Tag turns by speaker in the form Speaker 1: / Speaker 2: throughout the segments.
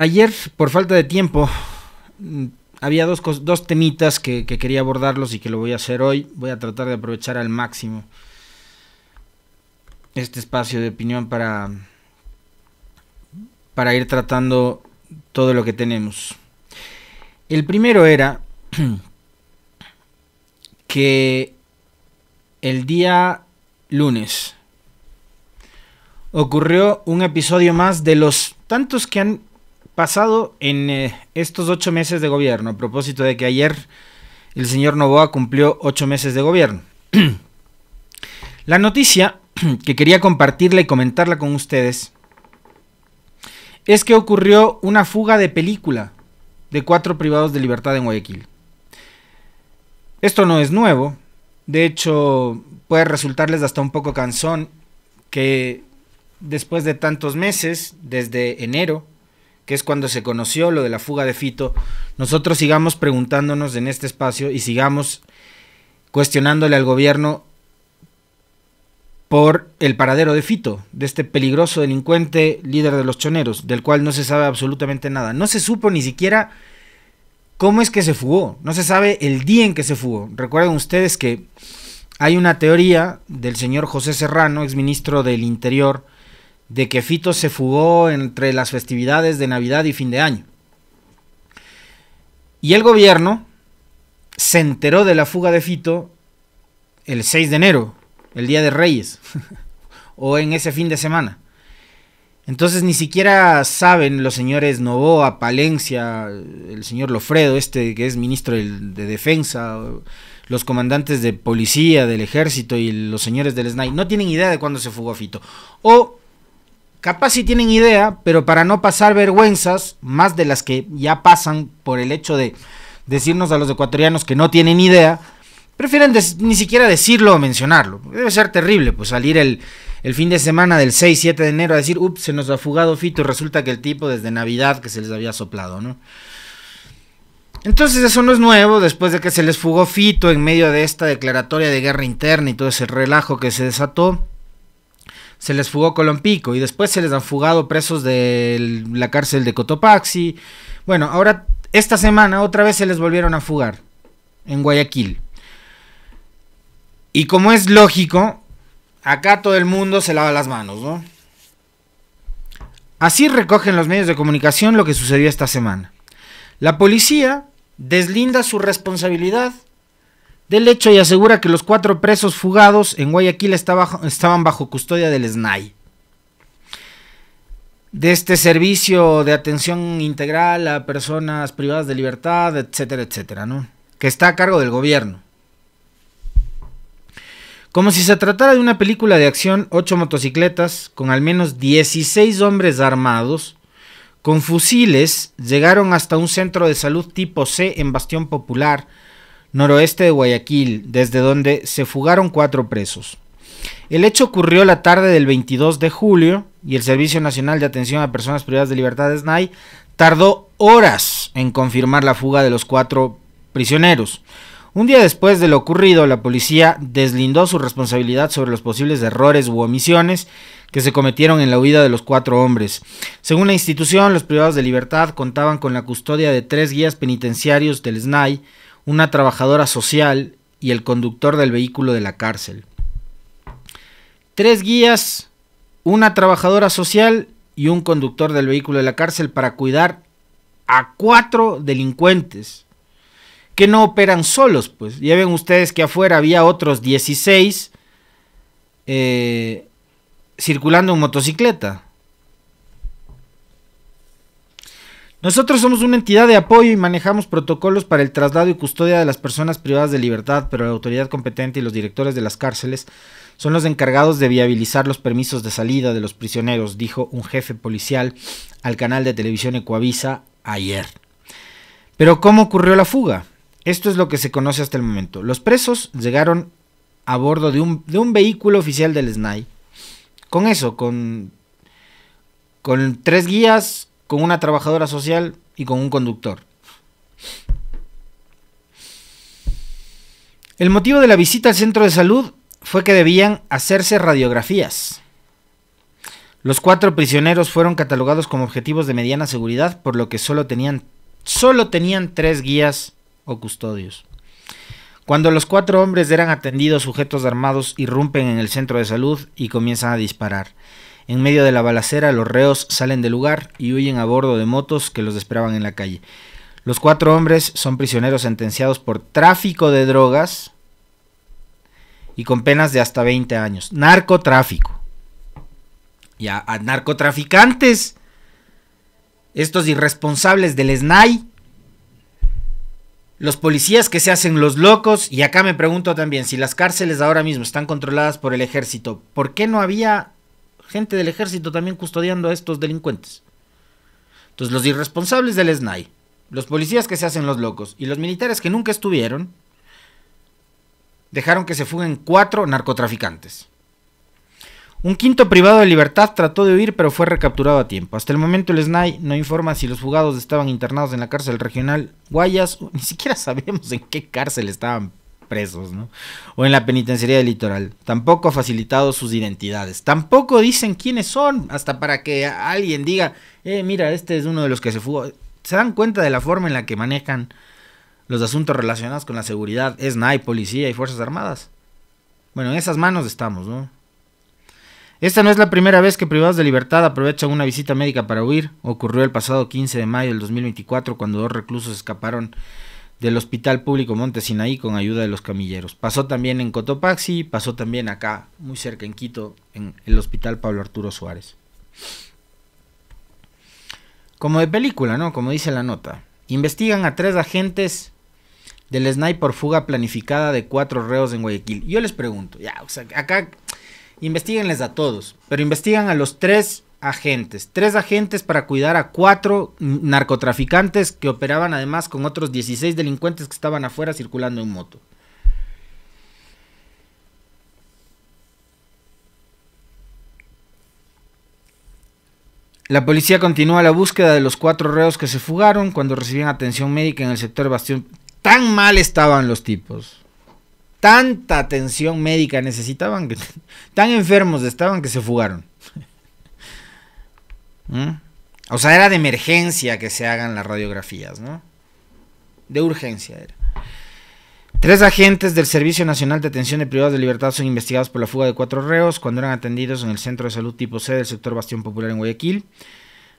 Speaker 1: Ayer, por falta de tiempo, mm, había dos, temitas que, quería abordarlos y que lo voy a hacer hoy. Voy a tratar de aprovechar al máximo este espacio de opinión para, para ir tratando todo lo que tenemos. El primero era que el día lunes ocurrió un episodio más de los tantos que han pasado en eh, estos ocho meses de gobierno, a propósito de que ayer el señor Novoa cumplió ocho meses de gobierno. La noticia que quería compartirla y comentarla con ustedes es que ocurrió una fuga de película de cuatro privados de libertad en Guayaquil. Esto no es nuevo, de hecho puede resultarles hasta un poco cansón que después de tantos meses, desde enero, que es cuando se conoció lo de la fuga de Fito, nosotros sigamos preguntándonos en este espacio y sigamos cuestionándole al gobierno por el paradero de Fito, de este peligroso delincuente líder de los choneros, del cual no se sabe absolutamente nada. No se supo ni siquiera cómo es que se fugó, no se sabe el día en que se fugó. Recuerden ustedes que hay una teoría del señor José Serrano, exministro del Interior, de que Fito se fugó entre las festividades de Navidad y fin de año. Y el gobierno se enteró de la fuga de Fito el 6 de enero, el Día de Reyes, o en ese fin de semana. Entonces ni siquiera saben los señores Novoa, Palencia, el señor Lofredo, este que es ministro de Defensa, los comandantes de policía, del ejército y los señores del SNAI, no tienen idea de cuándo se fugó Fito. O capaz si tienen idea, pero para no pasar vergüenzas, más de las que ya pasan por el hecho de decirnos a los ecuatorianos que no tienen idea, prefieren ni siquiera decirlo o mencionarlo. Debe ser terrible, pues salir el, fin de semana del 6-7 de enero a decir, ups, se nos ha fugado Fito y resulta que el tipo desde Navidad que se les había soplado, ¿no? Entonces eso no es nuevo, después de que se les fugó Fito en medio de esta declaratoria de guerra interna y todo ese relajo que se desató se les fugó Colompico y después se les han fugado presos de la cárcel de Cotopaxi. Bueno, ahora esta semana otra vez se les volvieron a fugar en Guayaquil. Y como es lógico, acá todo el mundo se lava las manos, ¿no? Así recogen los medios de comunicación lo que sucedió esta semana. La policía deslinda su responsabilidad del hecho y asegura que los cuatro presos fugados en Guayaquil estaban bajo custodia del SNAI. De este servicio de atención integral a personas privadas de libertad, etcétera, etcétera, ¿no? Que está a cargo del gobierno. Como si se tratara de una película de acción, ocho motocicletas con al menos 16 hombres armados con fusiles llegaron hasta un centro de salud tipo C en Bastión Popular, noroeste de Guayaquil, desde donde se fugaron cuatro presos. El hecho ocurrió la tarde del 22 de julio y el Servicio Nacional de Atención a Personas Privadas de Libertad, SNAI, tardó horas en confirmar la fuga de los cuatro prisioneros. Un día después de lo ocurrido, la policía deslindó su responsabilidad sobre los posibles errores u omisiones que se cometieron en la huida de los cuatro hombres. Según la institución, los privados de libertad contaban con la custodia de tres guías penitenciarios del SNAI, una trabajadora social y el conductor del vehículo de la cárcel. Tres guías, una trabajadora social y un conductor del vehículo de la cárcel para cuidar a cuatro delincuentes que no operan solos, pues. Ya ven ustedes que afuera había otros 16 eh, circulando en motocicleta. Nosotros somos una entidad de apoyo y manejamos protocolos para el traslado y custodia de las personas privadas de libertad, pero la autoridad competente y los directores de las cárceles son los encargados de viabilizar los permisos de salida de los prisioneros, dijo un jefe policial al canal de televisión Ecuavisa ayer. Pero ¿cómo ocurrió la fuga? Esto es lo que se conoce hasta el momento. Los presos llegaron a bordo de un, vehículo oficial del SNAI. Con eso, con, con tres guías, con una trabajadora social y con un conductor. El motivo de la visita al centro de salud fue que debían hacerse radiografías. Los cuatro prisioneros fueron catalogados como objetivos de mediana seguridad, por lo que solo tenían, tenían tres guías o custodios. Cuando los cuatro hombres eran atendidos, sujetos armados irrumpen en el centro de salud y comienzan a disparar. En medio de la balacera, los reos salen del lugar y huyen a bordo de motos que los esperaban en la calle. Los cuatro hombres son prisioneros sentenciados por tráfico de drogas y con penas de hasta 20 años. Narcotráfico. Y a, narcotraficantes. Estos irresponsables del SNAI. Los policías que se hacen los locos. Y acá me pregunto también, si las cárceles ahora mismo están controladas por el ejército, ¿por qué no había gente del ejército también custodiando a estos delincuentes. Entonces los irresponsables del SNAI, los policías que se hacen los locos y los militares que nunca estuvieron, dejaron que se fuguen cuatro narcotraficantes. Un quinto privado de libertad trató de huir pero fue recapturado a tiempo. Hasta el momento el SNAI no informa si los fugados estaban internados en la cárcel regional Guayas, ni siquiera sabemos en qué cárcel estaban presos, ¿no? O en la penitenciaría del litoral. Tampoco ha facilitado sus identidades. Tampoco dicen quiénes son, hasta para que alguien diga, eh, mira, este es uno de los que se fugó. ¿Se dan cuenta de la forma en la que manejan los asuntos relacionados con la seguridad? Es NAI, policía y Fuerzas Armadas. Bueno, en esas manos estamos, ¿no? Esta no es la primera vez que privados de libertad aprovechan una visita médica para huir. Ocurrió el pasado 15 de mayo del 2024 cuando dos reclusos escaparon del Hospital Público Monte Sinaí con ayuda de los camilleros. Pasó también en Cotopaxi, pasó también acá, muy cerca en Quito, en el Hospital Pablo Arturo Suárez. Como de película, ¿no? Como dice la nota. Investigan a tres agentes del SNAI por fuga planificada de cuatro reos en Guayaquil. Yo les pregunto, ya, o sea, acá investiguenles a todos, pero investigan a los tres agentes, tres agentes para cuidar a cuatro narcotraficantes que operaban además con otros 16 delincuentes que estaban afuera circulando en moto. La policía continúa la búsqueda de los cuatro reos que se fugaron cuando recibían atención médica en el sector Bastión. Tan mal estaban los tipos. Tanta atención médica necesitaban, tan enfermos estaban que se fugaron. ¿Mm? O sea, era de emergencia que se hagan las radiografías, ¿no? De urgencia era. Tres agentes del Servicio Nacional de Atención de Privados de Libertad son investigados por la fuga de cuatro reos cuando eran atendidos en el Centro de Salud Tipo C del sector Bastión Popular en Guayaquil.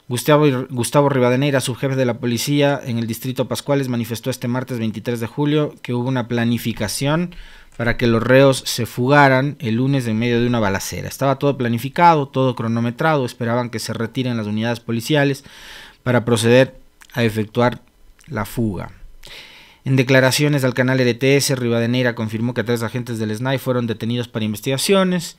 Speaker 1: Gustavo, Gustavo Rivadeneira, subjefe de la policía en el distrito Pascuales, manifestó este martes 23 de julio que hubo una planificación para que los reos se fugaran el lunes en medio de una balacera. Estaba todo planificado, todo cronometrado, esperaban que se retiren las unidades policiales para proceder a efectuar la fuga. En declaraciones al canal RTS, Rivadeneira confirmó que tres agentes del SNAI fueron detenidos para investigaciones.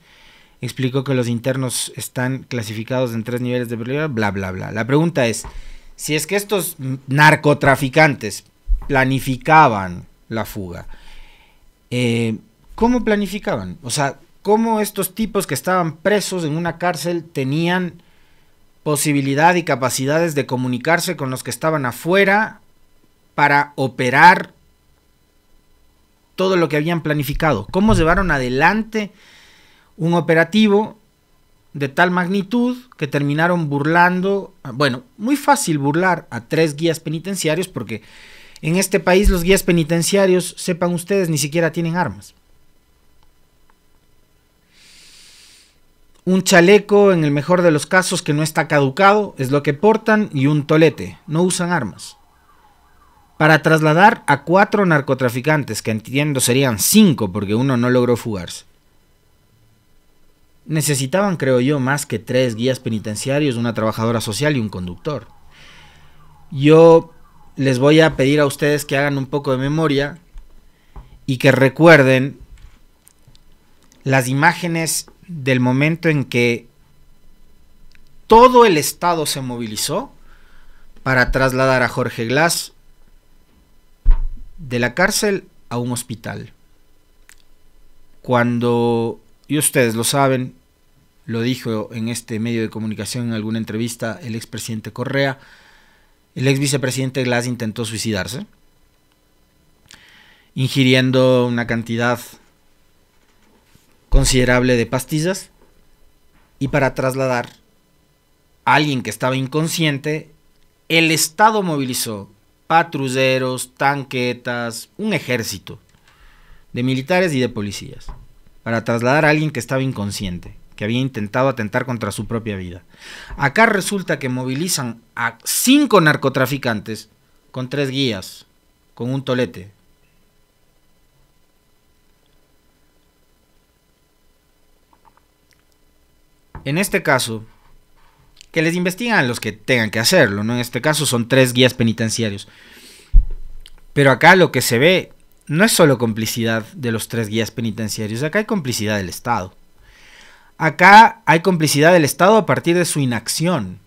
Speaker 1: Explicó que los internos están clasificados en tres niveles de prioridad, bla, bla, bla. La pregunta es, si es que estos narcotraficantes planificaban la fuga, eh, ¿cómo planificaban? O sea, ¿cómo estos tipos que estaban presos en una cárcel tenían posibilidad y capacidades de comunicarse con los que estaban afuera para operar todo lo que habían planificado? ¿Cómo llevaron adelante un operativo de tal magnitud que terminaron burlando, bueno, muy fácil burlar a tres guías penitenciarios porque en este país los guías penitenciarios, sepan ustedes, ni siquiera tienen armas. Un chaleco, en el mejor de los casos, que no está caducado, es lo que portan, y un tolete. No usan armas. Para trasladar a cuatro narcotraficantes, que entiendo serían cinco porque uno no logró fugarse. Necesitaban, creo yo, más que tres guías penitenciarios, una trabajadora social y un conductor. Yo les voy a pedir a ustedes que hagan un poco de memoria y que recuerden las imágenes del momento en que todo el Estado se movilizó para trasladar a Jorge Glass de la cárcel a un hospital. Cuando, y ustedes lo saben, lo dijo en este medio de comunicación en alguna entrevista el expresidente Correa, el ex vicepresidente Glass intentó suicidarse, ingiriendo una cantidad considerable de pastillas y para trasladar a alguien que estaba inconsciente, el Estado movilizó patrulleros, tanquetas, un ejército de militares y de policías para trasladar a alguien que estaba inconsciente que había intentado atentar contra su propia vida. Acá resulta que movilizan a cinco narcotraficantes con tres guías, con un tolete. En este caso, que les investigan a los que tengan que hacerlo, ¿no? En este caso son tres guías penitenciarios. Pero acá lo que se ve no es solo complicidad de los tres guías penitenciarios, acá hay complicidad del Estado. Acá hay complicidad del Estado a partir de su inacción,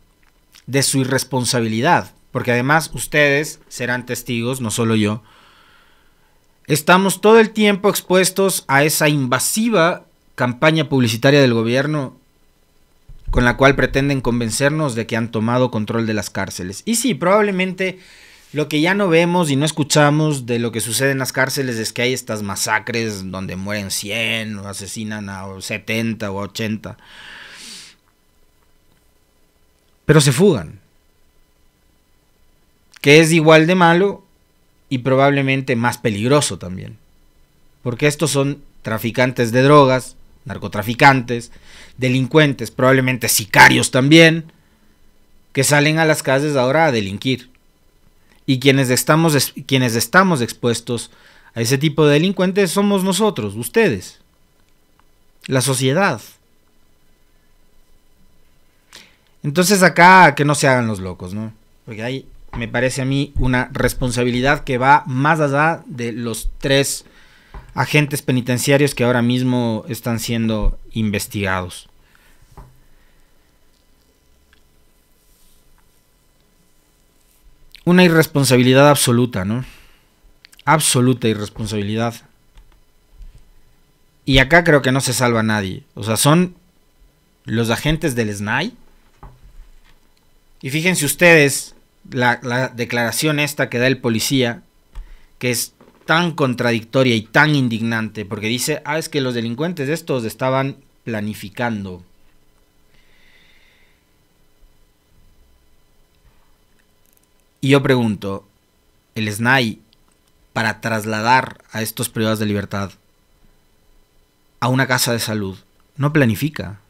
Speaker 1: de su irresponsabilidad, porque además ustedes serán testigos, no solo yo. Estamos todo el tiempo expuestos a esa invasiva campaña publicitaria del gobierno con la cual pretenden convencernos de que han tomado control de las cárceles. Y sí, probablemente lo que ya no vemos y no escuchamos de lo que sucede en las cárceles es que hay estas masacres donde mueren 100 o asesinan a 70 o 80. Pero se fugan. Que es igual de malo y probablemente más peligroso también. Porque estos son traficantes de drogas, narcotraficantes, delincuentes, probablemente sicarios también, que salen a las calles ahora a delinquir. Y quienes estamos, quienes estamos expuestos a ese tipo de delincuentes somos nosotros, ustedes, la sociedad. Entonces acá que no se hagan los locos, ¿no? Porque ahí me parece a mí una responsabilidad que va más allá de los tres agentes penitenciarios que ahora mismo están siendo investigados. una irresponsabilidad absoluta, ¿no? Absoluta irresponsabilidad. Y acá creo que no se salva nadie. O sea, son los agentes del SNAI. Y fíjense ustedes la, la, declaración esta que da el policía, que es tan contradictoria y tan indignante, porque dice, ah, es que los delincuentes estos estaban planificando. Y yo pregunto, el SNAI, para trasladar a estos privados de libertad a una casa de salud, no planifica.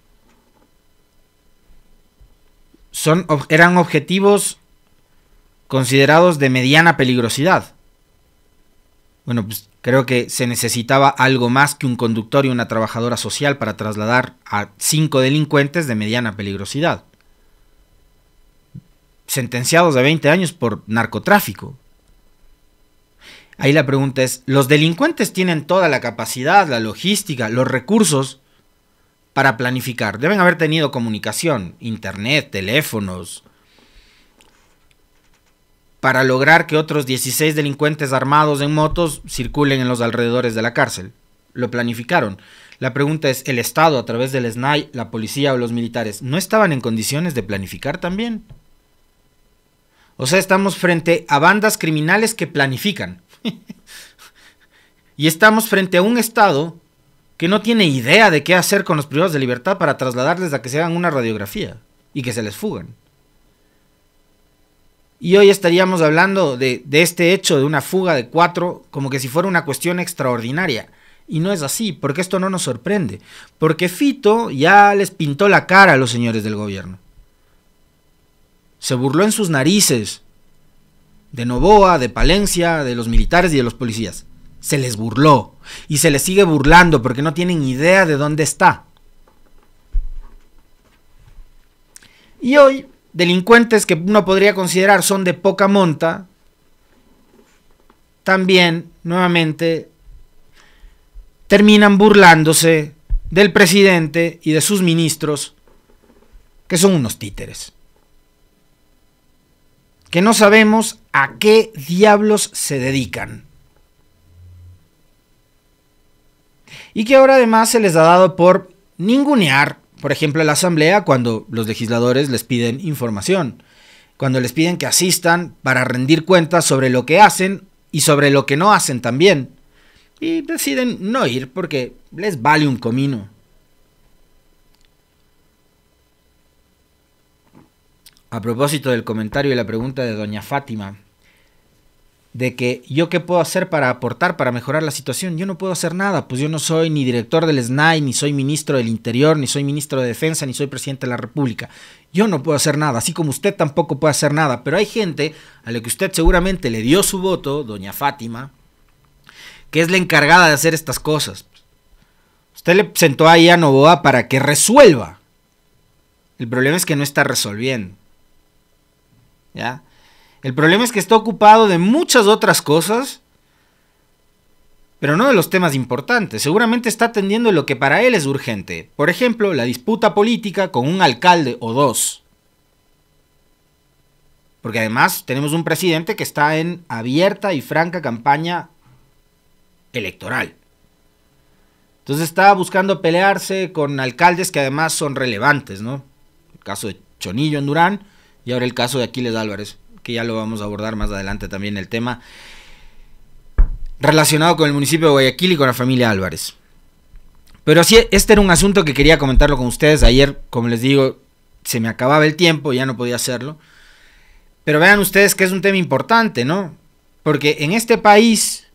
Speaker 1: Son, eran objetivos considerados de mediana peligrosidad. Bueno, pues creo que se necesitaba algo más que un conductor y una trabajadora social para trasladar a cinco delincuentes de mediana peligrosidad sentenciados a 20 años por narcotráfico. Ahí la pregunta es, ¿los delincuentes tienen toda la capacidad, la logística, los recursos para planificar? Deben haber tenido comunicación, internet, teléfonos, para lograr que otros 16 delincuentes armados en motos circulen en los alrededores de la cárcel. Lo planificaron. La pregunta es, ¿el Estado a través del SNAI, la policía o los militares no estaban en condiciones de planificar también? O sea, estamos frente a bandas criminales que planifican. y estamos frente a un Estado que no tiene idea de qué hacer con los privados de libertad para trasladarles a que se hagan una radiografía y que se les fugan. Y hoy estaríamos hablando de, de, este hecho de una fuga de cuatro como que si fuera una cuestión extraordinaria. Y no es así, porque esto no nos sorprende. Porque Fito ya les pintó la cara a los señores del gobierno se burló en sus narices de Novoa, de Palencia, de los militares y de los policías. Se les burló y se les sigue burlando porque no tienen idea de dónde está. Y hoy, delincuentes que uno podría considerar son de poca monta, también, nuevamente, terminan burlándose del presidente y de sus ministros, que son unos títeres que no sabemos a qué diablos se dedican. Y que ahora además se les ha dado por ningunear, por ejemplo, a la Asamblea cuando los legisladores les piden información, cuando les piden que asistan para rendir cuentas sobre lo que hacen y sobre lo que no hacen también. Y deciden no ir porque les vale un comino. a propósito del comentario y la pregunta de doña Fátima, de que yo qué puedo hacer para aportar, para mejorar la situación. Yo no puedo hacer nada, pues yo no soy ni director del SNAI, ni soy ministro del Interior, ni soy ministro de Defensa, ni soy presidente de la República. Yo no puedo hacer nada, así como usted tampoco puede hacer nada. Pero hay gente a la que usted seguramente le dio su voto, doña Fátima, que es la encargada de hacer estas cosas. Usted le sentó ahí a Novoa para que resuelva. El problema es que no está resolviendo. ¿ya? El problema es que está ocupado de muchas otras cosas, pero no de los temas importantes. Seguramente está atendiendo lo que para él es urgente. Por ejemplo, la disputa política con un alcalde o dos. Porque además tenemos un presidente que está en abierta y franca campaña electoral. Entonces está buscando pelearse con alcaldes que además son relevantes, ¿no? El caso de Chonillo en Durán, y ahora el caso de Aquiles Álvarez, que ya lo vamos a abordar más adelante también el tema relacionado con el municipio de Guayaquil y con la familia Álvarez. Pero sí, este era un asunto que quería comentarlo con ustedes. Ayer, como les digo, se me acababa el tiempo, ya no podía hacerlo. Pero vean ustedes que es un tema importante, ¿no? Porque en este país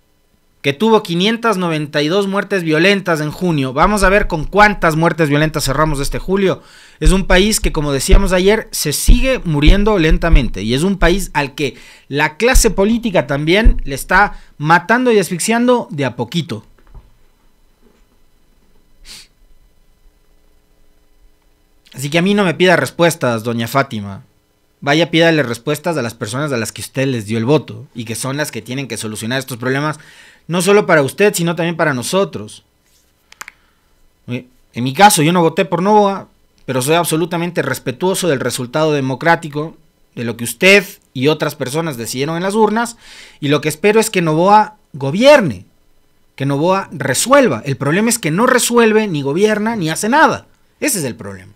Speaker 1: que tuvo 592 muertes violentas en junio. Vamos a ver con cuántas muertes violentas cerramos este julio. Es un país que, como decíamos ayer, se sigue muriendo lentamente y es un país al que la clase política también le está matando y asfixiando de a poquito. Así que a mí no me pida respuestas, doña Fátima. Vaya, pídale respuestas a las personas a las que usted les dio el voto y que son las que tienen que solucionar estos problemas no solo para usted, sino también para nosotros. Eh, en mi caso, yo no voté por Novoa, pero soy absolutamente respetuoso del resultado democrático, de lo que usted y otras personas decidieron en las urnas, y lo que espero es que Novoa gobierne, que Novoa resuelva. El problema es que no resuelve, ni gobierna, ni hace nada. Ese es el problema.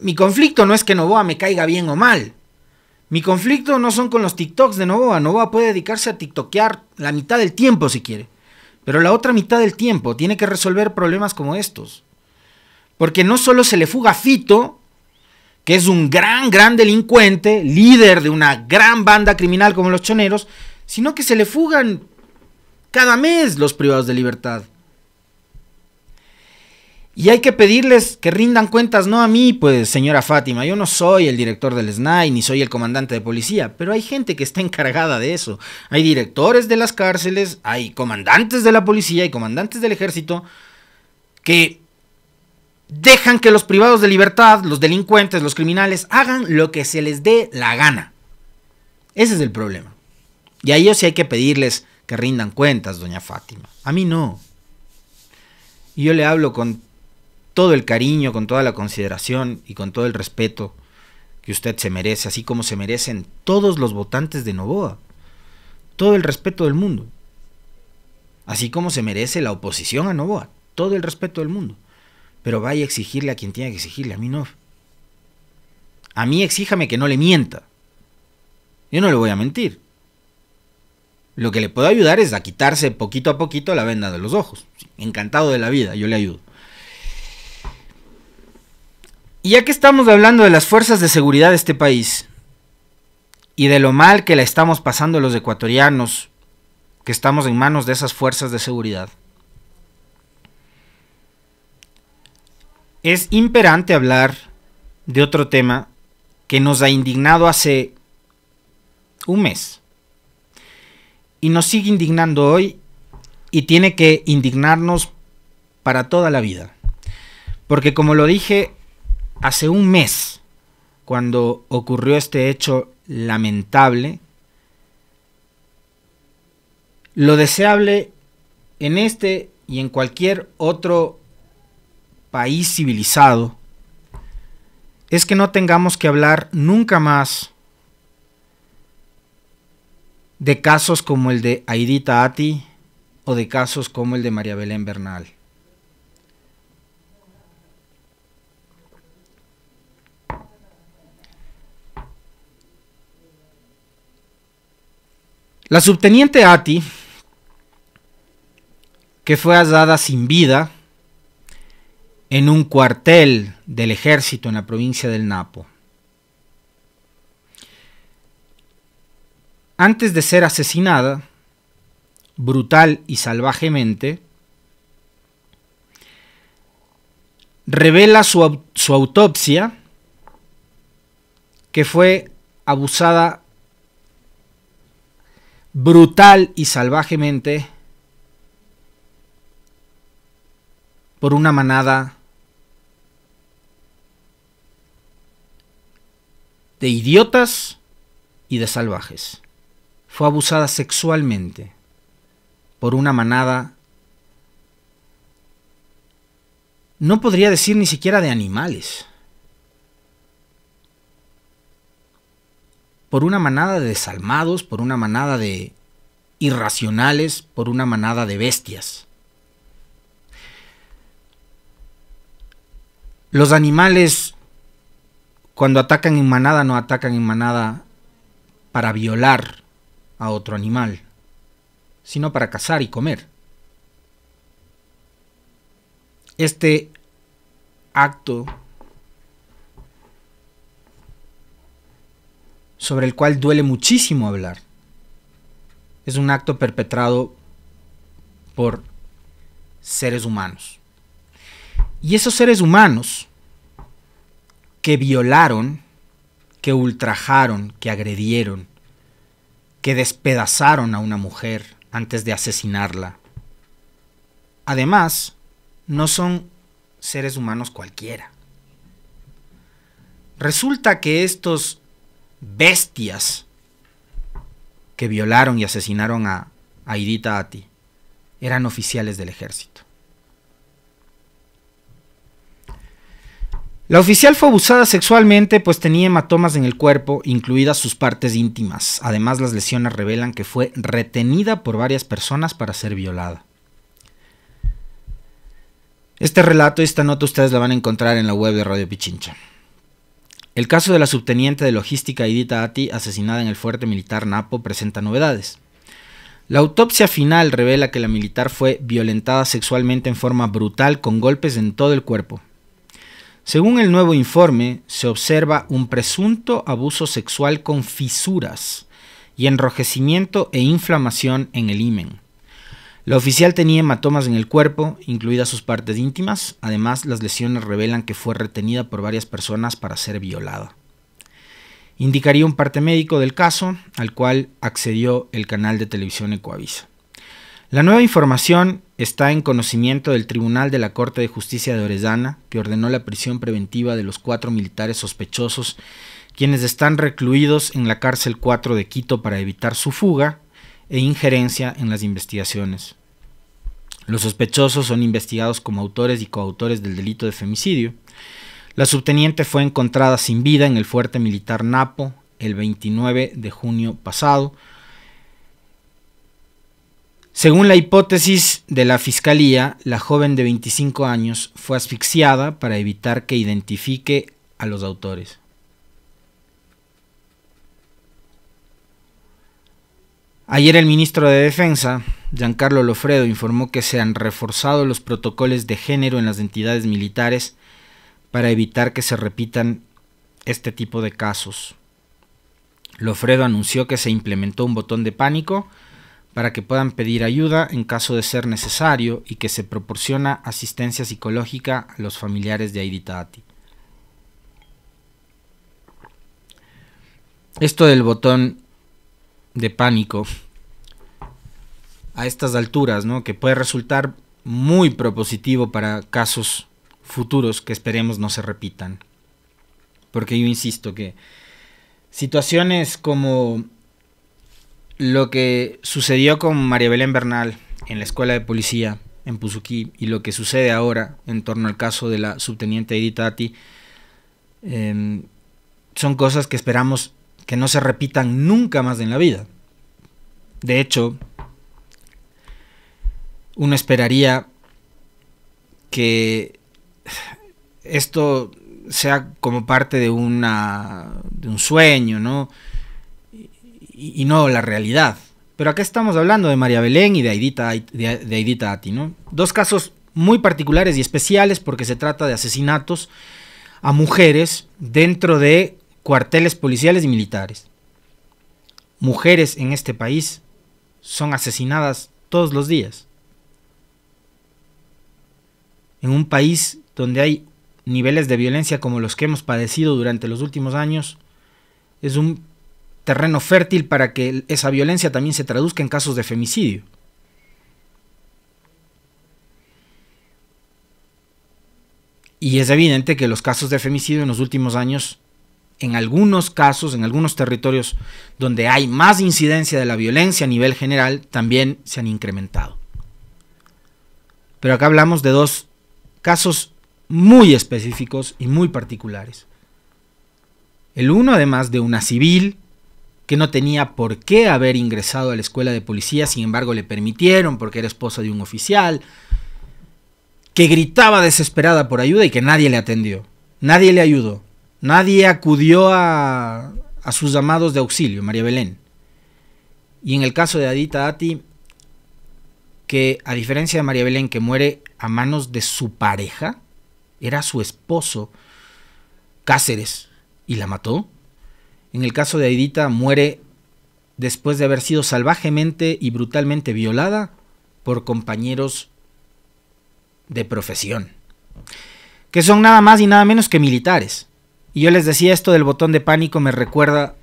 Speaker 1: Mi conflicto no es que Novoa me caiga bien o mal. Mi conflicto no son con los TikToks de Novoa. Novoa puede dedicarse a TikTokear la mitad del tiempo si quiere. Pero la otra mitad del tiempo tiene que resolver problemas como estos. Porque no solo se le fuga Fito, que es un gran, gran delincuente, líder de una gran banda criminal como los choneros, sino que se le fugan cada mes los privados de libertad. Y hay que pedirles que rindan cuentas, no a mí, pues señora Fátima, yo no soy el director del SNAI ni soy el comandante de policía, pero hay gente que está encargada de eso. Hay directores de las cárceles, hay comandantes de la policía y comandantes del ejército que dejan que los privados de libertad, los delincuentes, los criminales, hagan lo que se les dé la gana. Ese es el problema. Y a ellos sí hay que pedirles que rindan cuentas, doña Fátima. A mí no. Y yo le hablo con todo el cariño, con toda la consideración y con todo el respeto que usted se merece, así como se merecen todos los votantes de Novoa. Todo el respeto del mundo. Así como se merece la oposición a Novoa. Todo el respeto del mundo. Pero vaya a exigirle a quien tiene que exigirle, a mí no. A mí exíjame que no le mienta. Yo no le voy a mentir. Lo que le puedo ayudar es a quitarse poquito a poquito la venda de los ojos. Encantado de la vida, yo le ayudo. Y ya que estamos hablando de las fuerzas de seguridad de este país y de lo mal que la estamos pasando los ecuatorianos, que estamos en manos de esas fuerzas de seguridad, es imperante hablar de otro tema que nos ha indignado hace un mes y nos sigue indignando hoy y tiene que indignarnos para toda la vida. Porque como lo dije Hace un mes, cuando ocurrió este hecho lamentable, lo deseable en este y en cualquier otro país civilizado es que no tengamos que hablar nunca más de casos como el de Aidita Ati o de casos como el de María Belén Bernal. La subteniente Ati, que fue hallada sin vida en un cuartel del ejército en la provincia del Napo. Antes de ser asesinada, brutal y salvajemente, revela su, su autopsia que fue abusada brutal y salvajemente por una manada de idiotas y de salvajes. Fue abusada sexualmente por una manada, no podría decir ni siquiera de animales. por una manada de desalmados, por una manada de irracionales, por una manada de bestias. Los animales cuando atacan en manada no atacan en manada para violar a otro animal, sino para cazar y comer. Este acto sobre el cual duele muchísimo hablar. Es un acto perpetrado por seres humanos. Y esos seres humanos que violaron, que ultrajaron, que agredieron, que despedazaron a una mujer antes de asesinarla. Además, no son seres humanos cualquiera. Resulta que estos bestias que violaron y asesinaron a, Aidita Ati eran oficiales del ejército. La oficial fue abusada sexualmente pues tenía hematomas en el cuerpo, incluidas sus partes íntimas. Además, las lesiones revelan que fue retenida por varias personas para ser violada. Este relato y esta nota ustedes la van a encontrar en la web de Radio Pichincha. El caso de la subteniente de logística Edita Ati, asesinada en el fuerte militar Napo, presenta novedades. La autopsia final revela que la militar fue violentada sexualmente en forma brutal con golpes en todo el cuerpo. Según el nuevo informe, se observa un presunto abuso sexual con fisuras y enrojecimiento e inflamación en el himen. La oficial tenía hematomas en el cuerpo, incluidas sus partes íntimas. Además, las lesiones revelan que fue retenida por varias personas para ser violada. Indicaría un parte médico del caso, al cual accedió el canal de televisión Ecoavisa. La nueva información está en conocimiento del Tribunal de la Corte de Justicia de Orellana, que ordenó la prisión preventiva de los cuatro militares sospechosos, quienes están recluidos en la cárcel 4 de Quito para evitar su fuga e injerencia en las investigaciones. Los sospechosos son investigados como autores y coautores del delito de femicidio. La subteniente fue encontrada sin vida en el fuerte militar Napo el 29 de junio pasado. Según la hipótesis de la fiscalía, la joven de 25 años fue asfixiada para evitar que identifique a los autores. Ayer el ministro de Defensa, Giancarlo Lofredo, informó que se han reforzado los protocolos de género en las entidades militares para evitar que se repitan este tipo de casos. Lofredo anunció que se implementó un botón de pánico para que puedan pedir ayuda en caso de ser necesario y que se proporciona asistencia psicológica a los familiares de Aiditati. Esto del botón de pánico a estas alturas, ¿no? Que puede resultar muy propositivo para casos futuros que esperemos no se repitan. Porque yo insisto que situaciones como lo que sucedió con María Belén Bernal en la escuela de policía en Puzuquí y lo que sucede ahora en torno al caso de la subteniente Edith Ati em, son cosas que esperamos que no se repitan nunca más en la vida. De hecho, uno esperaría que esto sea como parte de, una, de un sueño, ¿no? Y, no la realidad. Pero acá estamos hablando de María Belén y de Aidita, Aidita Ati, ¿no? Dos casos muy particulares y especiales porque se trata de asesinatos a mujeres dentro de cuarteles policiales y militares. Mujeres en este país son asesinadas todos los días. En un país donde hay niveles de violencia como los que hemos padecido durante los últimos años, es un terreno fértil para que esa violencia también se traduzca en casos de femicidio. Y es evidente que los casos de femicidio en los últimos años en algunos casos, en algunos territorios donde hay más incidencia de la violencia a nivel general, también se han incrementado. Pero acá hablamos de dos casos muy específicos y muy particulares. El uno, además, de una civil que no tenía por qué haber ingresado a la escuela de policía, sin embargo le permitieron porque era esposa de un oficial, que gritaba desesperada por ayuda y que nadie le atendió, nadie le ayudó. Nadie acudió a, sus llamados de auxilio, María Belén. Y en el caso de Adita Ati, que a diferencia de María Belén, que muere a manos de su pareja, era su esposo Cáceres y la mató. En el caso de Adita muere después de haber sido salvajemente y brutalmente violada por compañeros de profesión, que son nada más y nada menos que militares. Y yo les decía esto del botón de pánico me recuerda,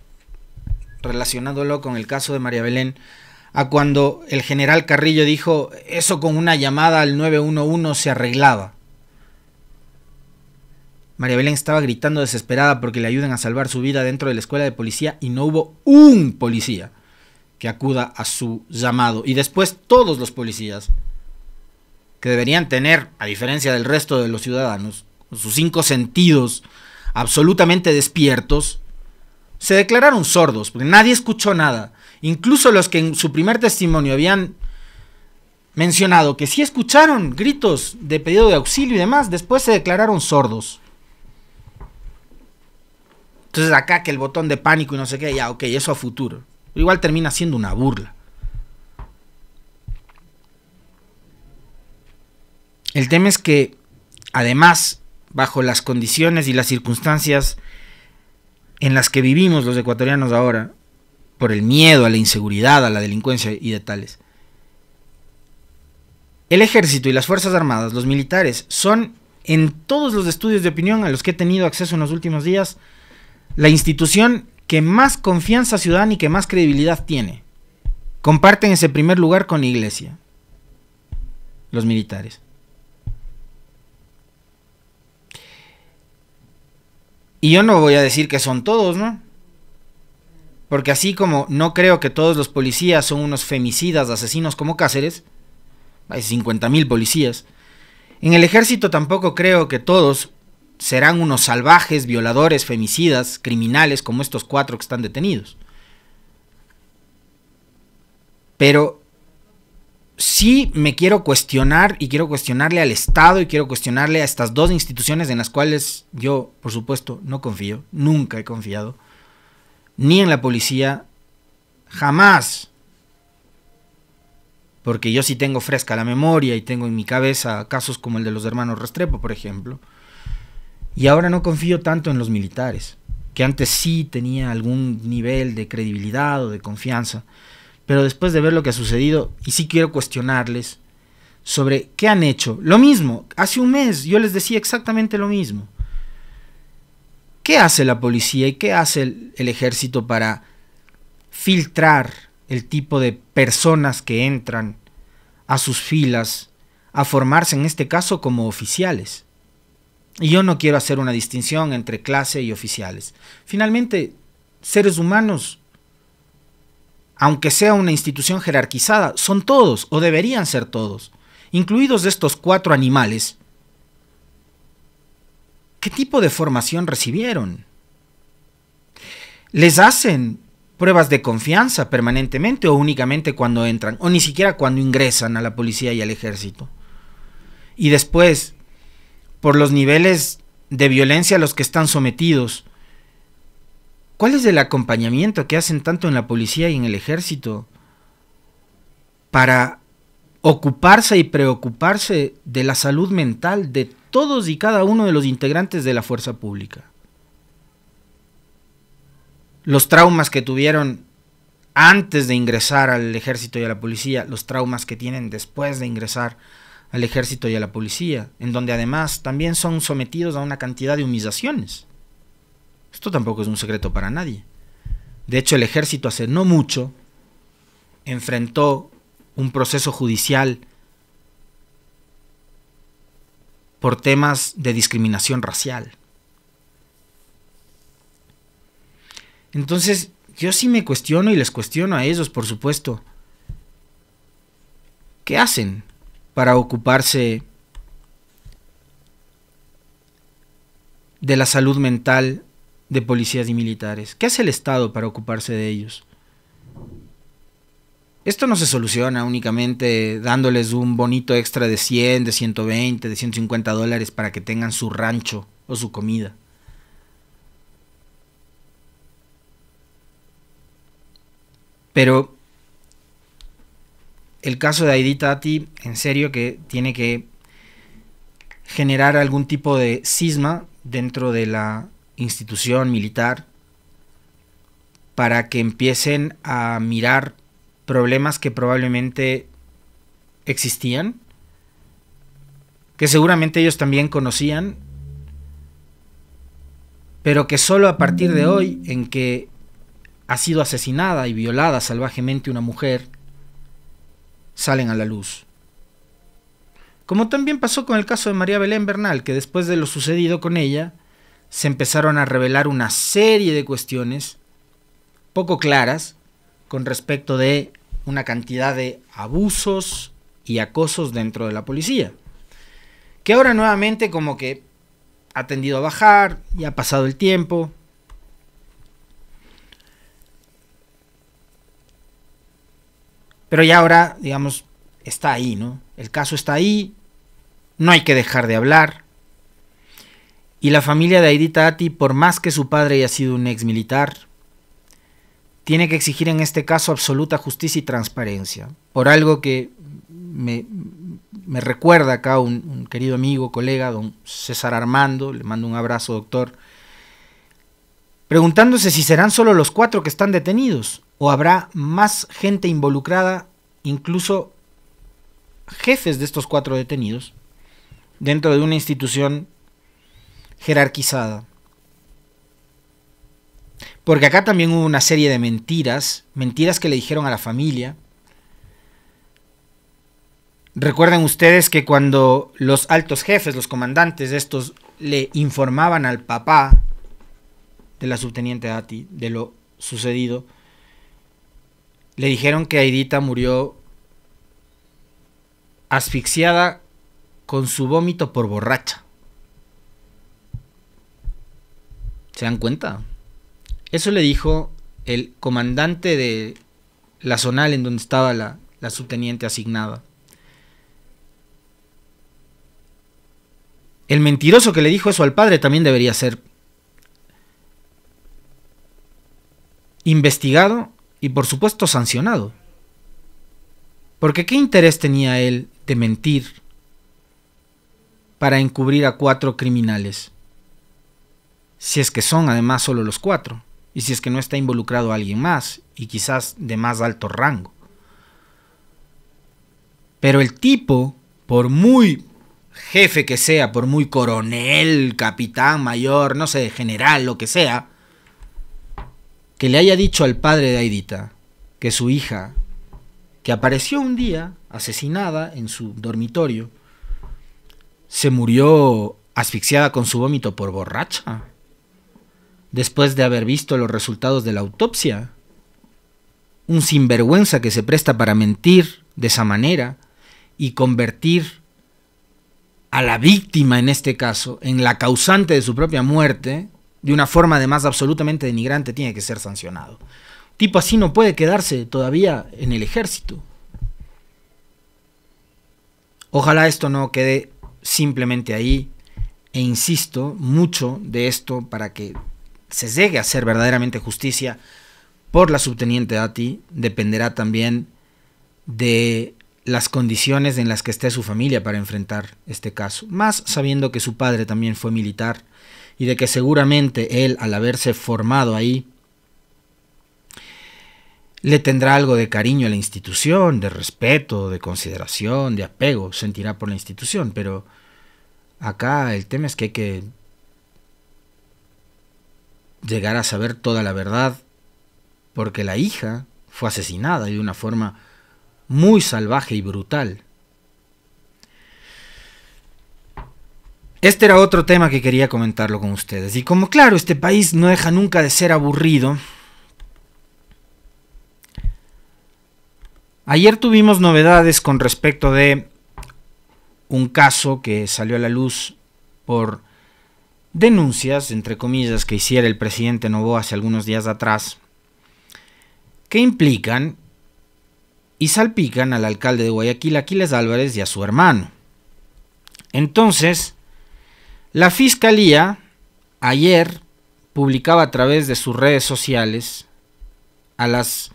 Speaker 1: relacionándolo con el caso de María Belén, a cuando el general Carrillo dijo, eso con una llamada al 911 se arreglaba. María Belén estaba gritando desesperada porque le ayudan a salvar su vida dentro de la escuela de policía y no hubo un policía que acuda a su llamado. Y después todos los policías, que deberían tener, a diferencia del resto de los ciudadanos, sus cinco sentidos absolutamente despiertos, se declararon sordos, porque nadie escuchó nada. Incluso los que en su primer testimonio habían mencionado que sí escucharon gritos de pedido de auxilio y demás, después se declararon sordos. Entonces acá que el botón de pánico y no sé qué, ya, ok, eso a futuro. igual termina siendo una burla. El tema es que, además, bajo las condiciones y las circunstancias en las que vivimos los ecuatorianos ahora, por el miedo a la inseguridad, a la delincuencia y de tales. El ejército y las Fuerzas Armadas, los militares, son en todos los estudios de opinión a los que he tenido acceso en los últimos días, la institución que más confianza ciudadana y que más credibilidad tiene. Comparten ese primer lugar con la iglesia, los militares. Y yo no voy a decir que son todos, ¿no? Porque así como no creo que todos los policías son unos femicidas, asesinos como Cáceres, hay 50.000 policías, en el ejército tampoco creo que todos serán unos salvajes, violadores, femicidas, criminales como estos cuatro que están detenidos. Pero sí me quiero cuestionar y quiero cuestionarle al Estado y quiero cuestionarle a estas dos instituciones en las cuales yo, por supuesto, no confío, nunca he confiado, ni en la policía, jamás. Porque yo sí tengo fresca la memoria y tengo en mi cabeza casos como el de los hermanos Restrepo, por ejemplo. Y ahora no confío tanto en los militares, que antes sí tenía algún nivel de credibilidad o de confianza pero después de ver lo que ha sucedido, y sí quiero cuestionarles sobre qué han hecho. Lo mismo, hace un mes yo les decía exactamente lo mismo. ¿Qué hace la policía y qué hace el, el ejército para filtrar el tipo de personas que entran a sus filas a formarse en este caso como oficiales? Y yo no quiero hacer una distinción entre clase y oficiales. Finalmente, seres humanos aunque sea una institución jerarquizada, son todos, o deberían ser todos, incluidos estos cuatro animales. ¿Qué tipo de formación recibieron? ¿Les hacen pruebas de confianza permanentemente o únicamente cuando entran, o ni siquiera cuando ingresan a la policía y al ejército? Y después, por los niveles de violencia a los que están sometidos, ¿Cuál es el acompañamiento que hacen tanto en la policía y en el ejército para ocuparse y preocuparse de la salud mental de todos y cada uno de los integrantes de la fuerza pública? Los traumas que tuvieron antes de ingresar al ejército y a la policía, los traumas que tienen después de ingresar al ejército y a la policía, en donde además también son sometidos a una cantidad de humillaciones. Esto tampoco es un secreto para nadie. De hecho, el ejército hace no mucho enfrentó un proceso judicial por temas de discriminación racial. Entonces, yo sí me cuestiono y les cuestiono a ellos, por supuesto. ¿Qué hacen para ocuparse de la salud mental de policías y militares? ¿Qué hace el Estado para ocuparse de ellos? Esto no se soluciona únicamente dándoles un bonito extra de 100, de 120, de 150 dólares para que tengan su rancho o su comida. Pero el caso de Aiditati en serio que tiene que generar algún tipo de cisma dentro de la institución militar para que empiecen a mirar problemas que probablemente existían, que seguramente ellos también conocían, pero que solo a partir de hoy en que ha sido asesinada y violada salvajemente una mujer, salen a la luz. Como también pasó con el caso de María Belén Bernal, que después de lo sucedido con ella, se empezaron a revelar una serie de cuestiones poco claras con respecto de una cantidad de abusos y acosos dentro de la policía. Que ahora nuevamente como que ha tendido a bajar, y ha pasado el tiempo. Pero ya ahora, digamos, está ahí, ¿no? El caso está ahí, no hay que dejar de hablar, y la familia de Aidita Ati, por más que su padre haya sido un ex militar, tiene que exigir en este caso absoluta justicia y transparencia. Por algo que me, recuerda acá un, un, querido amigo, colega, don César Armando, le mando un abrazo, doctor, preguntándose si serán solo los cuatro que están detenidos o habrá más gente involucrada, incluso jefes de estos cuatro detenidos, dentro de una institución jerarquizada. Porque acá también hubo una serie de mentiras, mentiras que le dijeron a la familia. Recuerden ustedes que cuando los altos jefes, los comandantes estos, le informaban al papá de la subteniente Ati de lo sucedido, le dijeron que Aidita murió asfixiada con su vómito por borracha. ¿Se dan cuenta? Eso le dijo el comandante de la zonal en donde estaba la, subteniente asignada. El mentiroso que le dijo eso al padre también debería ser investigado y por supuesto sancionado. Porque ¿qué interés tenía él de mentir para encubrir a cuatro criminales? si es que son además solo los cuatro, y si es que no está involucrado alguien más, y quizás de más alto rango. Pero el tipo, por muy jefe que sea, por muy coronel, capitán, mayor, no sé, general, lo que sea, que le haya dicho al padre de Aidita que su hija, que apareció un día asesinada en su dormitorio, se murió asfixiada con su vómito por borracha después de haber visto los resultados de la autopsia. Un sinvergüenza que se presta para mentir de esa manera y convertir a la víctima en este caso en la causante de su propia muerte de una forma además absolutamente denigrante tiene que ser sancionado. Tipo así no puede quedarse todavía en el ejército. Ojalá esto no quede simplemente ahí e insisto mucho de esto para que se llegue a hacer verdaderamente justicia por la subteniente Ati dependerá también de las condiciones en las que esté su familia para enfrentar este caso, más sabiendo que su padre también fue militar y de que seguramente él, al haberse formado ahí, le tendrá algo de cariño a la institución, de respeto, de consideración, de apego, sentirá por la institución, pero acá el tema es que hay que llegar a saber toda la verdad, porque la hija fue asesinada de una forma muy salvaje y brutal. Este era otro tema que quería comentarlo con ustedes. Y como claro, este país no deja nunca de ser aburrido, ayer tuvimos novedades con respecto de un caso que salió a la luz por denuncias, entre comillas, que hiciera el presidente Novo hace algunos días atrás, que implican y salpican al alcalde de Guayaquil, Aquiles Álvarez, y a su hermano. Entonces, la fiscalía ayer publicaba a través de sus redes sociales a las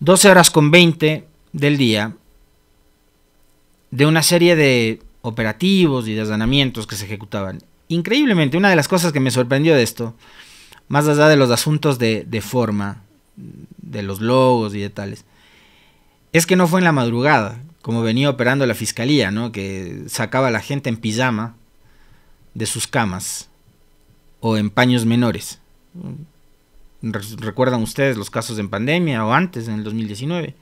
Speaker 1: 12 horas con 20 del día de una serie de operativos y desdanamientos que se ejecutaban increíblemente, una de las cosas que me sorprendió de esto, más allá de los asuntos de, forma, de los logos y de tales, es que no fue en la madrugada, como venía operando la fiscalía, ¿no? que sacaba a la gente en pijama de sus camas o en paños menores. ¿Recuerdan ustedes los casos en pandemia o antes, en el 2019?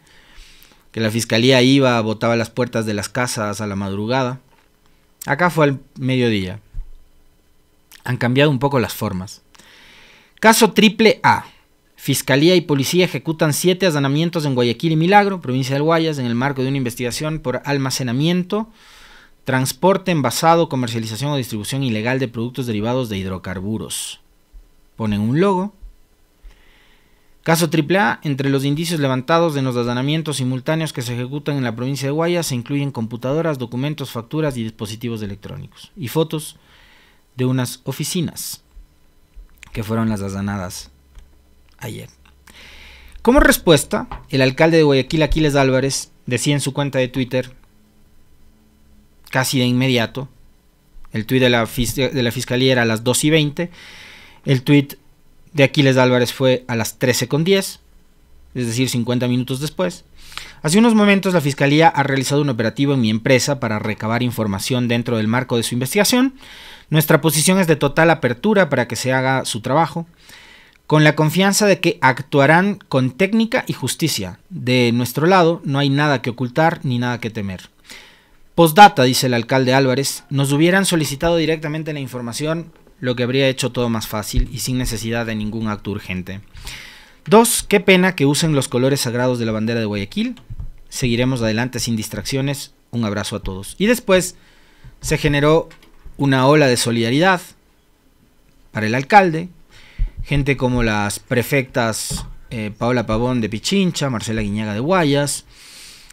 Speaker 1: Que la fiscalía iba, botaba las puertas de las casas a la madrugada. Acá fue al mediodía han cambiado un poco las formas. Caso triple A. Fiscalía y policía ejecutan siete allanamientos en Guayaquil y Milagro, provincia de Guayas, en el marco de una investigación por almacenamiento, transporte envasado, comercialización o distribución ilegal de productos derivados de hidrocarburos. Ponen un logo. Caso triple A. entre los indicios levantados de los allanamientos simultáneos que se ejecutan en la provincia de Guayas se incluyen computadoras, documentos, facturas y dispositivos electrónicos. Y fotos de unas oficinas, que fueron las asanadas ayer. Como respuesta, el alcalde de Guayaquil, Aquiles Álvarez, decía en su cuenta de Twitter, casi de inmediato, el tuit de la, fiscalía era a las 2 y 20, el tweet de Aquiles Álvarez fue a las 13 con 10, es decir, 50 minutos después. Hace unos momentos la Fiscalía ha realizado un operativo en mi empresa para recabar información dentro del marco de su investigación. Nuestra posición es de total apertura para que se haga su trabajo, con la confianza de que actuarán con técnica y justicia. De nuestro lado no hay nada que ocultar ni nada que temer. Postdata, dice el alcalde Álvarez, nos hubieran solicitado directamente la información, lo que habría hecho todo más fácil y sin necesidad de ningún acto urgente. Dos, Qué pena que usen los colores sagrados de la bandera de Guayaquil. Seguiremos adelante sin distracciones. Un abrazo a todos. Y después se generó una ola de solidaridad para el alcalde, gente como las prefectas eh, Paula Pavón de Pichincha, Marcela Guiñaga de Guayas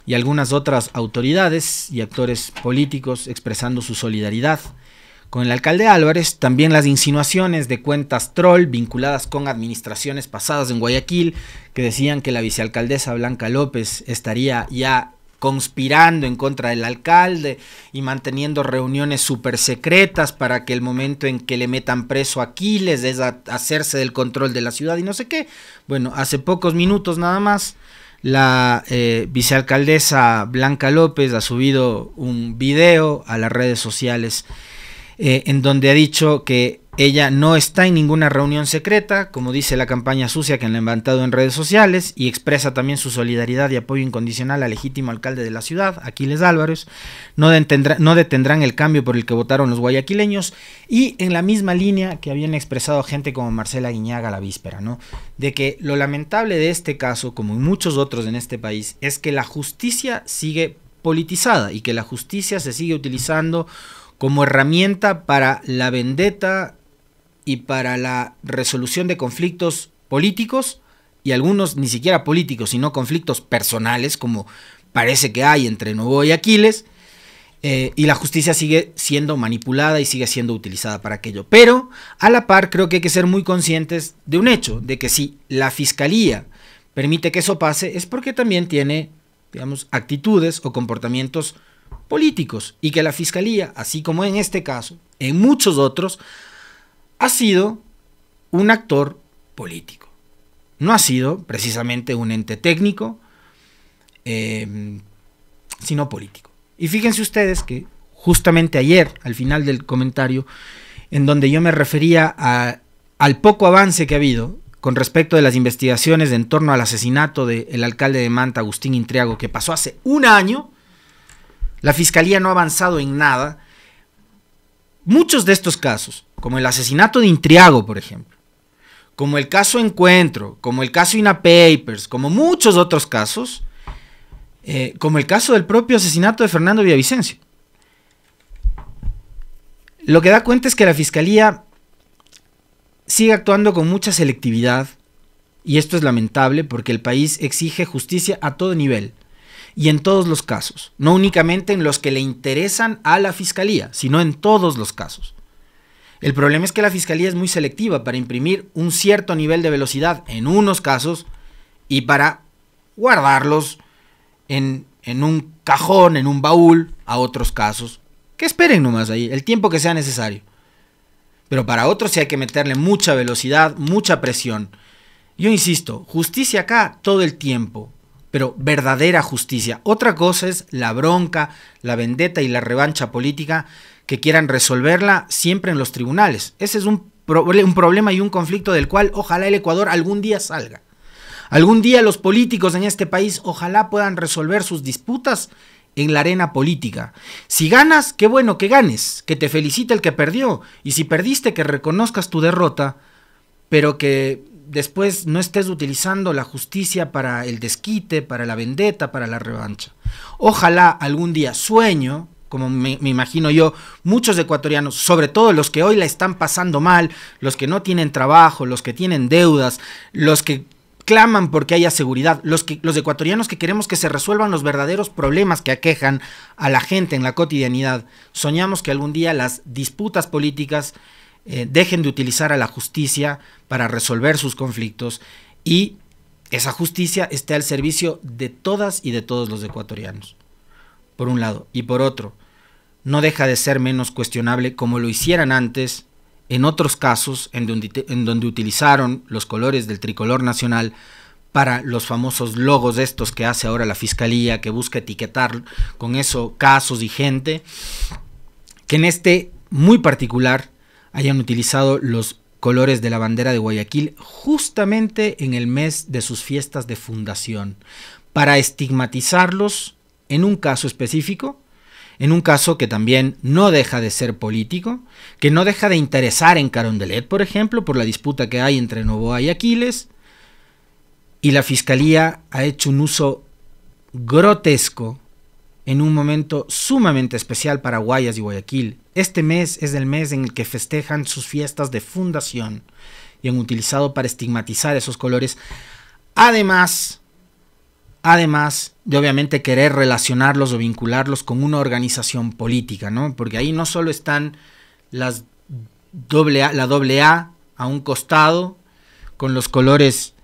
Speaker 1: y algunas otras autoridades y actores políticos expresando su solidaridad con el alcalde Álvarez, también las insinuaciones de cuentas troll vinculadas con administraciones pasadas en Guayaquil que decían que la vicealcaldesa Blanca López estaría ya conspirando en contra del alcalde y manteniendo reuniones súper secretas para que el momento en que le metan preso a Aquiles es hacerse del control de la ciudad y no sé qué. Bueno, hace pocos minutos nada más, la eh, vicealcaldesa Blanca López ha subido un video a las redes sociales eh, en donde ha dicho que ella no está en ninguna reunión secreta, como dice la campaña sucia que han levantado en redes sociales, y expresa también su solidaridad y apoyo incondicional al legítimo alcalde de la ciudad, Aquiles Álvarez. No, no detendrán el cambio por el que votaron los guayaquileños, y en la misma línea que habían expresado gente como Marcela Guiñaga la víspera, ¿no? De que lo lamentable de este caso, como en muchos otros en este país, es que la justicia sigue politizada y que la justicia se sigue utilizando como herramienta para la vendetta y para la resolución de conflictos políticos y algunos ni siquiera políticos, sino conflictos personales, como parece que hay entre Novo y Aquiles, eh, y la justicia sigue siendo manipulada y sigue siendo utilizada para aquello. Pero a la par creo que hay que ser muy conscientes de un hecho, de que si la fiscalía permite que eso pase es porque también tiene, digamos, actitudes o comportamientos políticos y que la fiscalía, así como en este caso, en muchos otros, ha sido un actor político. No ha sido precisamente un ente técnico, em, sino político. Y fíjense ustedes que justamente ayer, al final del comentario, en donde yo me refería al poco avance que ha habido con respecto de las investigaciones de en torno al asesinato del alcalde de Manta, Agustín Intriago, que pasó hace un año, la fiscalía no ha avanzado en nada. Muchos de estos casos como el asesinato de Intriago, por ejemplo, como el caso Encuentro, como el caso INA Papers, como muchos otros casos, eh, como el caso del propio asesinato de Fernando Villavicencio. Lo que da cuenta es que la Fiscalía sigue actuando con mucha selectividad y esto es lamentable porque el país exige justicia a todo nivel y en todos los casos, no únicamente en los que le interesan a la Fiscalía, sino en todos los casos. El problema es que la fiscalía es muy selectiva para imprimir un cierto nivel de velocidad en unos casos y para guardarlos en, un cajón, en un baúl, a otros casos. Que esperen nomás ahí, el tiempo que sea necesario. Pero para otros sí hay que meterle mucha velocidad, mucha presión. Yo insisto, justicia acá todo el tiempo, pero verdadera justicia. Otra cosa es la bronca, la vendetta y la revancha política que quieran resolverla siempre en los tribunales. Ese es un, un problema y un conflicto del cual ojalá el Ecuador algún día salga. Algún día los políticos en este país ojalá puedan resolver sus disputas en la arena política. Si ganas, qué bueno que ganes, que te felicite el que perdió, y si perdiste, que reconozcas tu derrota, pero que después no estés utilizando la justicia para el desquite, para la vendetta, para la revancha. Ojalá algún día sueño como me, imagino yo, muchos ecuatorianos, sobre todo los que hoy la están pasando mal, los que no tienen trabajo, los que tienen deudas, los que claman porque haya seguridad, los, que, los ecuatorianos que queremos que se resuelvan los verdaderos problemas que aquejan a la gente en la cotidianidad, soñamos que algún día las disputas políticas eh, dejen de utilizar a la justicia para resolver sus conflictos y esa justicia esté al servicio de todas y de todos los ecuatorianos, por un lado, y por otro, no deja de ser menos cuestionable como lo hicieran antes en otros casos en donde, utilizaron los colores del tricolor nacional para los famosos logos de estos que hace ahora la fiscalía, que busca etiquetar con eso casos y gente, que en este muy particular hayan utilizado los colores de la bandera de Guayaquil justamente en el mes de sus fiestas de fundación, para estigmatizarlos en un caso específico en un caso que también no deja de ser político, que no deja de interesar en Carondelet, por ejemplo, por la disputa que hay entre Novoa y Aquiles, y la Fiscalía ha hecho un uso grotesco en un momento sumamente especial para Guayas y Guayaquil. Este mes es el mes en el que festejan sus fiestas de fundación y han utilizado para estigmatizar esos colores. Además, Además de obviamente querer relacionarlos o vincularlos con una organización política, ¿no? Porque ahí no solo están las doble a, la doble A a un costado con los colores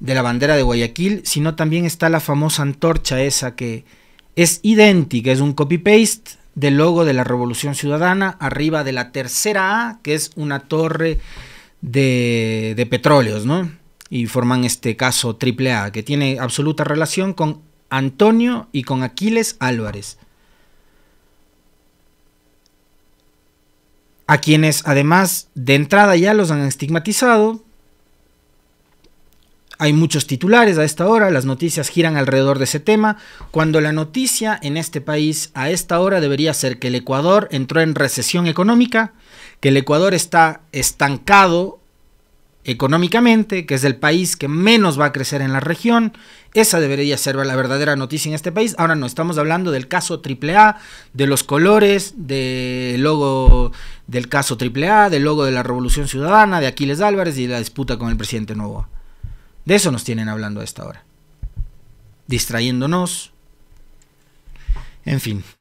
Speaker 1: de la bandera de Guayaquil, sino también está la famosa antorcha esa que es idéntica, es un copy-paste del logo de la Revolución Ciudadana arriba de la tercera A, que es una torre de petróleos, ¿no? y forman este caso A, que tiene absoluta relación con Antonio y con Aquiles Álvarez. A quienes además de entrada ya los han estigmatizado. Hay muchos titulares a esta hora, las noticias giran alrededor de ese tema, cuando la noticia en este país a esta hora debería ser que el Ecuador entró en recesión económica, que el Ecuador está estancado económicamente, que es el país que menos va a crecer en la región. Esa debería ser la verdadera noticia en este país. Ahora no, estamos hablando del caso AAA, de los colores, del logo del caso AAA, del logo de la Revolución Ciudadana, de Aquiles Álvarez y de la disputa con el presidente nuevo, De eso nos tienen hablando a esta hora. Distrayéndonos. En fin.